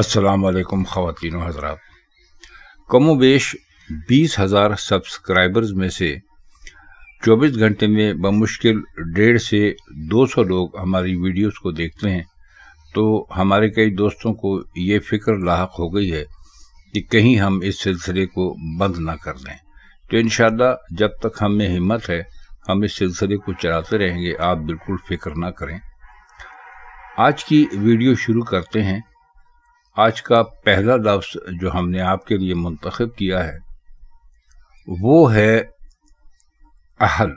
असलकम ख़वान हजरात कमो बेश बीस हज़ार सब्सक्राइबर्स में से चौबीस घंटे में बमुश्किल डेढ़ से दो सौ लोग हमारी वीडियोस को देखते हैं तो हमारे कई दोस्तों को ये फ़िक्र लाक हो गई है कि कहीं हम इस सिलसिले को बंद ना कर दें तो इन जब तक हम में हिम्मत है हम इस सिलसिले को चलाते रहेंगे आप बिल्कुल फ़िक्र ना करें आज की वीडियो शुरू करते हैं आज का पहला लफ्स जो हमने आपके लिए मुंतखब किया है वो है अहल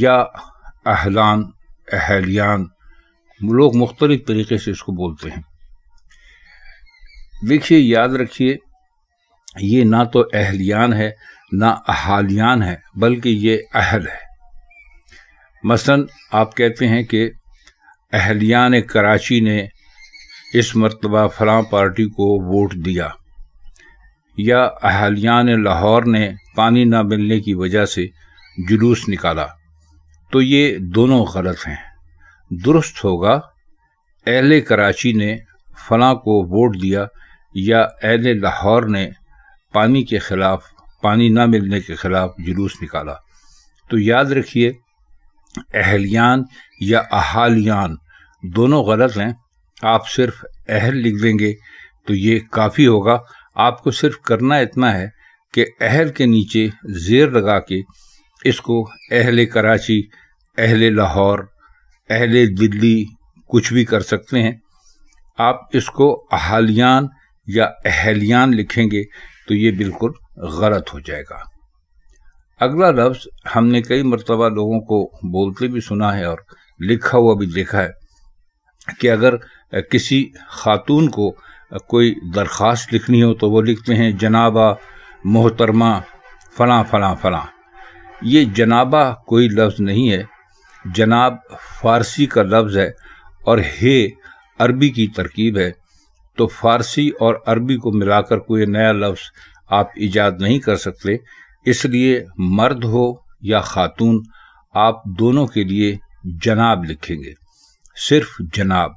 या अहलान अहलियान लोग मुख्तलिफ तरीके से इसको बोलते हैं देखिए याद रखिए ये ना तो अहलियान है ना अहालियान है बल्कि ये अहल है मसलन आप कहते हैं कि अहलियान कराची ने इस मरतबा फलां पार्टी को वोट दिया या अहलियान लाहौर ने पानी ना मिलने की वजह से जुलूस निकाला तो ये दोनों गलत हैं दुरुस्त होगा अहल कराची ने फलां को वोट दिया या अहल लाहौर ने पानी के ख़िलाफ़ पानी ना मिलने के ख़िलाफ़ जुलूस निकाला तो याद रखिए अहलियान या अहालियान दोनों गलत हैं आप सिर्फ अहल लिख देंगे तो ये काफ़ी होगा आपको सिर्फ करना इतना है कि अहल के नीचे जेर लगा के इसको अहल कराची अहल लाहौर अहल दिल्ली कुछ भी कर सकते हैं आप इसको अहलियान या अहलियान लिखेंगे तो ये बिल्कुल गलत हो जाएगा अगला लफ्ज़ हमने कई मरतबा लोगों को बोलते भी सुना है और लिखा हुआ भी देखा है कि अगर किसी खातून को कोई दरख्वास्त लिखनी हो तो वो लिखते हैं जनाबा मोहतरमा फला फ़लाँ फला ये जनाबा कोई लफ्ज़ नहीं है जनाब फ़ारसी का लफ्ज़ है और हे अरबी की तरकीब है तो फ़ारसी और अरबी को मिलाकर कोई नया लफ्ज़ आप इजाद नहीं कर सकते इसलिए मर्द हो या खातून आप दोनों के लिए जनाब लिखेंगे सिर्फ जनाब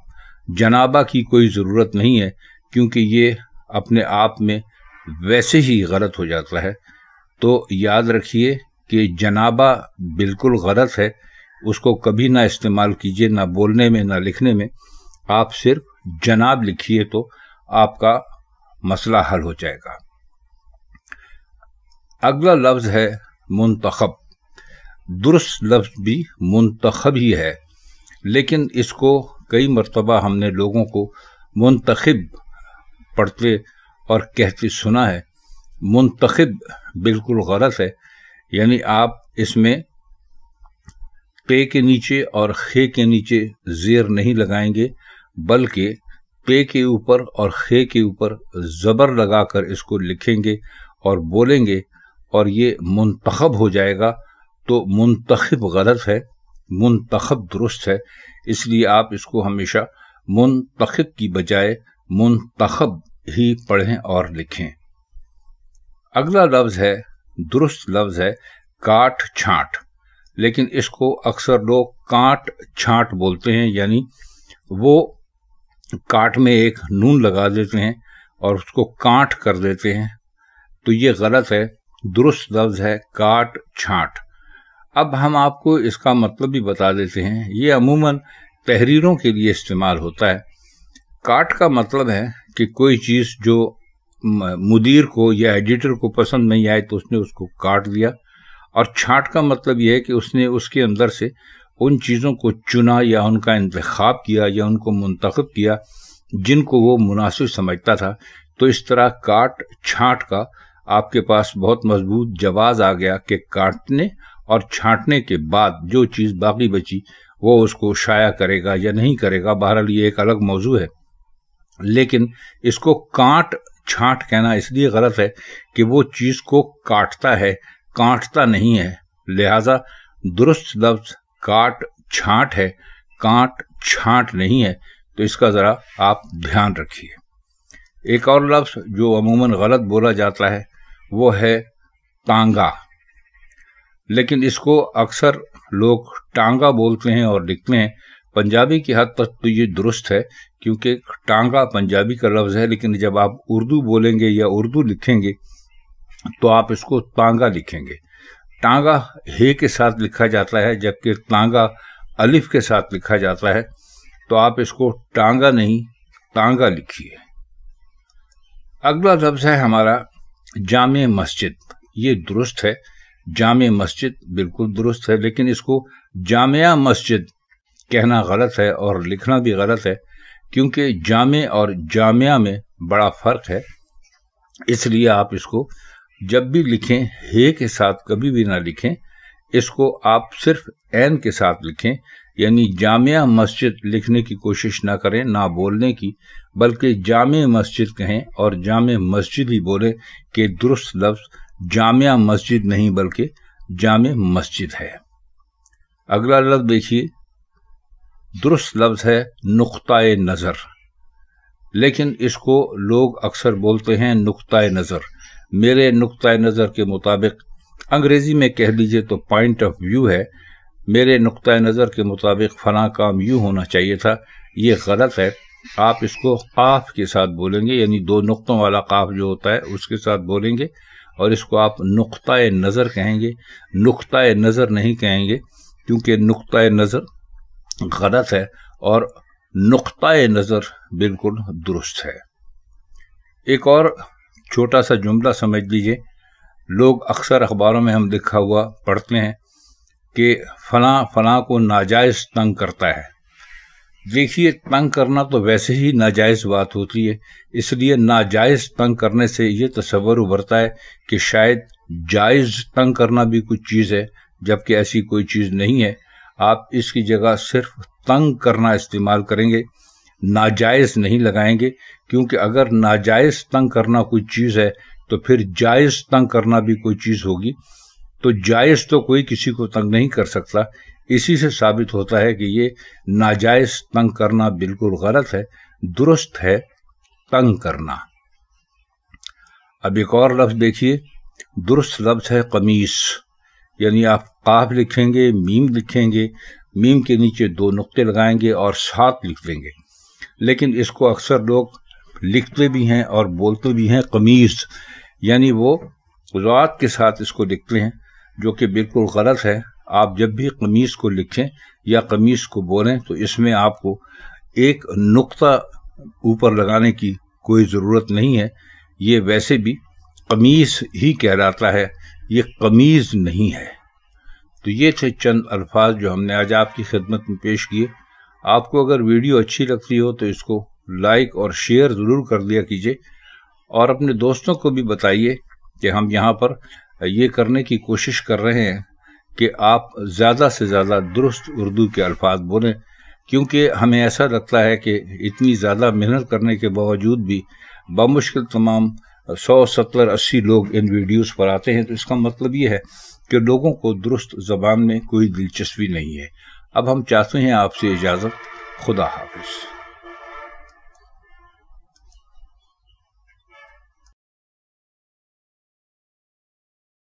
जनाबा की कोई ज़रूरत नहीं है क्योंकि ये अपने आप में वैसे ही गलत हो जाता है तो याद रखिए कि जनाबा बिल्कुल गलत है उसको कभी ना इस्तेमाल कीजिए ना बोलने में ना लिखने में आप सिर्फ जनाब लिखिए तो आपका मसला हल हो जाएगा अगला लफ्ज़ है मुंतखब दुरुस्त लफ्ज़ भी मुंतखब ही है लेकिन इसको कई मरतबा हमने लोगों को मुंतखब पढ़ते और कहते सुना है मुंतखब बिल्कुल गलत है यानी आप इसमें पे के नीचे और खे के नीचे जेर नहीं लगाएंगे बल्कि पे के ऊपर और खे के ऊपर ज़बर लगाकर इसको लिखेंगे और बोलेंगे और ये मुंतखब हो जाएगा तो मुंतखब गलत है मुंतखब दुरुस्त है इसलिए आप इसको हमेशा मुंतखब की बजाय मुंतखब ही पढ़ें और लिखें अगला लफ्ज़ है दुरुस्त लफ्ज़ है काट छांट लेकिन इसको अक्सर लोग काट छांट बोलते हैं यानी वो काट में एक नून लगा देते हैं और उसको काट कर देते हैं तो ये गलत है दुरुस्त लफ्ज़ है काट छांट अब हम आपको इसका मतलब भी बता देते हैं ये अमूमन तहरीरों के लिए इस्तेमाल होता है काट का मतलब है कि कोई चीज़ जो मुदीर को या एडिटर को पसंद नहीं आए तो उसने उसको काट दिया और छाट का मतलब यह है कि उसने उसके अंदर से उन चीज़ों को चुना या उनका इंतखब किया या उनको मुंतखब किया जिनको वो मुनासिब समझता था तो इस तरह काट छाट का आपके पास बहुत मजबूत जवाब आ गया कि काटने और छांटने के बाद जो चीज़ बाकी बची वो उसको शाया करेगा या नहीं करेगा बहरहाल ये एक अलग मौजू है लेकिन इसको काट छांट कहना इसलिए गलत है कि वो चीज़ को काटता है काटता नहीं है लिहाजा दुरुस्त लफ्ज काट छांट है काट छांट नहीं है तो इसका ज़रा आप ध्यान रखिए एक और लफ्ज़ जो अमूमन गलत बोला जाता है वो है तांगा लेकिन इसको अक्सर लोग टांगा बोलते हैं और लिखते हैं पंजाबी की हद तक तो ये दुरुस्त है क्योंकि टांगा पंजाबी का लफ्ज़ है लेकिन जब आप उर्दू बोलेंगे या उर्दू लिखेंगे तो आप इसको तांगा लिखेंगे टांगा हे के साथ लिखा जाता है जबकि तांगा अलिफ के साथ लिखा जाता है तो आप इसको टांगा नहीं तांगा लिखिए अगला लफ्ज़ है हमारा जाम मस्जिद ये दुरुस्त है जाम मस्जिद बिल्कुल दुरुस्त है लेकिन इसको जामिया मस्जिद कहना गलत है और लिखना भी गलत है क्योंकि जामे और जामिया में बड़ा फ़र्क है इसलिए आप इसको जब भी लिखें हे के साथ कभी भी ना लिखें इसको आप सिर्फ एन के साथ लिखें यानी जामिया मस्जिद लिखने की कोशिश ना करें ना बोलने की बल्कि जाम मस्जिद कहें और जाम मस्जिद ही बोलें के दुरुस्त लफ्ज़ जामिया मस्जिद नहीं बल्कि जाम मस्जिद है अगला लफ्ज देखिए दुरुस्त लफ्ज है नुक़ नज़र लेकिन इसको लोग अक्सर बोलते हैं नुक़ नज़र मेरे नुक़ नज़र के मुताबिक अंग्रेज़ी में कह लीजिए तो पॉइंट ऑफ व्यू है मेरे नुक़ नज़र के मुताबिक फ़ना काम यू होना चाहिए था ये गलत है आप इसको काफ के साथ बोलेंगे यानी दो नुक़ों वाला काफ जो होता है उसके साथ बोलेंगे और इसको आप नुक़ नज़र कहेंगे नुक़ नज़र नहीं कहेंगे क्योंकि नुक़ नज़र गलत है और नुक़ नज़र बिल्कुल दुरुस्त है एक और छोटा सा जुमला समझ लीजिए लोग अक्सर अखबारों में हम लिखा हुआ पढ़ते हैं कि फ़लाँ फ़लाँ को नाजायज़ तंग करता है देखिए तंग करना तो वैसे ही नाजायज़ बात होती है इसलिए नाजायज़ तंग करने से ये तस्वर उभरता है कि शायद जायज़ तंग करना भी कुछ चीज़ है जबकि ऐसी कोई चीज़ नहीं है आप इसकी जगह सिर्फ तंग करना इस्तेमाल करेंगे नाजायज़ नहीं लगाएंगे क्योंकि अगर नाजायज़ तंग करना कोई चीज़ है तो फिर जायज़ तंग करना भी कोई चीज़ होगी तो जायज़ तो कोई किसी को तंग नहीं कर सकता इसी से साबित होता है कि ये नाजायज तंग करना बिल्कुल गलत है दुरुस्त है तंग करना अब एक और लफ्ज़ देखिए दुरुस्त लफ्ज़ है कमीस यानी आप काफ लिखेंगे मीम लिखेंगे मीम के नीचे दो नुक्ते लगाएंगे और साथ लिख देंगे लेकिन इसको अक्सर लोग लिखते भी हैं और बोलते भी हैं कमीज़ यानी वो वज़ात के साथ इसको लिखते हैं जो कि बिल्कुल गलत है आप जब भी कमीज को लिखें या कमीज को बोलें तो इसमें आपको एक नुक्ता ऊपर लगाने की कोई ज़रूरत नहीं है ये वैसे भी कमीज़ ही कहलाता है ये कमीज़ नहीं है तो ये थे चंद अल्फाज जो हमने आज आपकी खिदमत में पेश किए आपको अगर वीडियो अच्छी लगती हो तो इसको लाइक और शेयर ज़रूर कर दिया कीजिए और अपने दोस्तों को भी बताइए कि हम यहाँ पर ये करने की कोशिश कर रहे हैं कि आप ज़्यादा से ज़्यादा दुरुस्त उर्दू के अल्फाज बोलें क्योंकि हमें ऐसा लगता है कि इतनी ज़्यादा मेहनत करने के बावजूद भी बामुश्किल तमाम सौ सत्तर अस्सी लोग इन वीडियोज़ पर आते हैं तो इसका मतलब ये है कि लोगों को दुरुस्त ज़बान में कोई दिलचस्पी नहीं है अब हम चाहते हैं आपसे इजाज़त खुदा हाफिज़